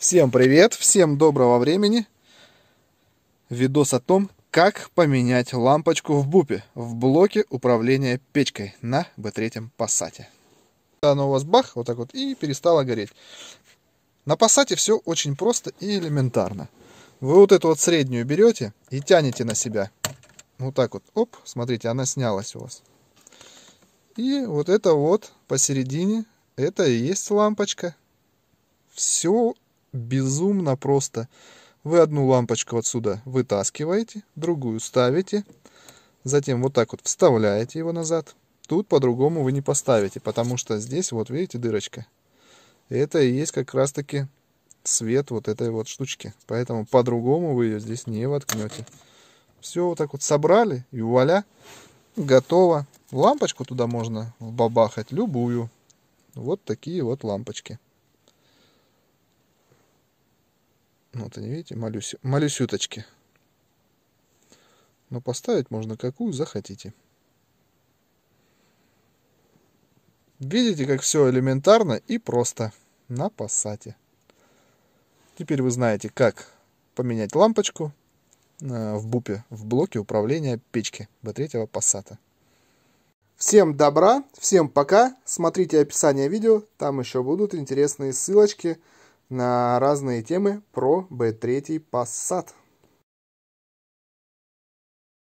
Всем привет, всем доброго времени. Видос о том, как поменять лампочку в бупе, в блоке управления печкой на B3 Passat. Она у вас бах, вот так вот, и перестала гореть. На Passat все очень просто и элементарно. Вы вот эту вот среднюю берете и тянете на себя. Вот так вот, оп, смотрите, она снялась у вас. И вот это вот посередине, это и есть лампочка. Все безумно просто. Вы одну лампочку отсюда вытаскиваете, другую ставите, затем вот так вот вставляете его назад. Тут по-другому вы не поставите, потому что здесь, вот видите, дырочка. Это и есть как раз-таки свет вот этой вот штучки. Поэтому по-другому вы ее здесь не воткнете. Все вот так вот собрали и вуаля, готово. Лампочку туда можно бабахать любую. Вот такие вот лампочки. Ну, вот они, видите, малюсь, малюсюточки. Но поставить можно какую захотите. Видите, как все элементарно и просто на пассате. Теперь вы знаете, как поменять лампочку э, в бупе, в блоке управления печки B3 пассата. Всем добра, всем пока. Смотрите описание видео, там еще будут интересные ссылочки на разные темы про B3 Passat.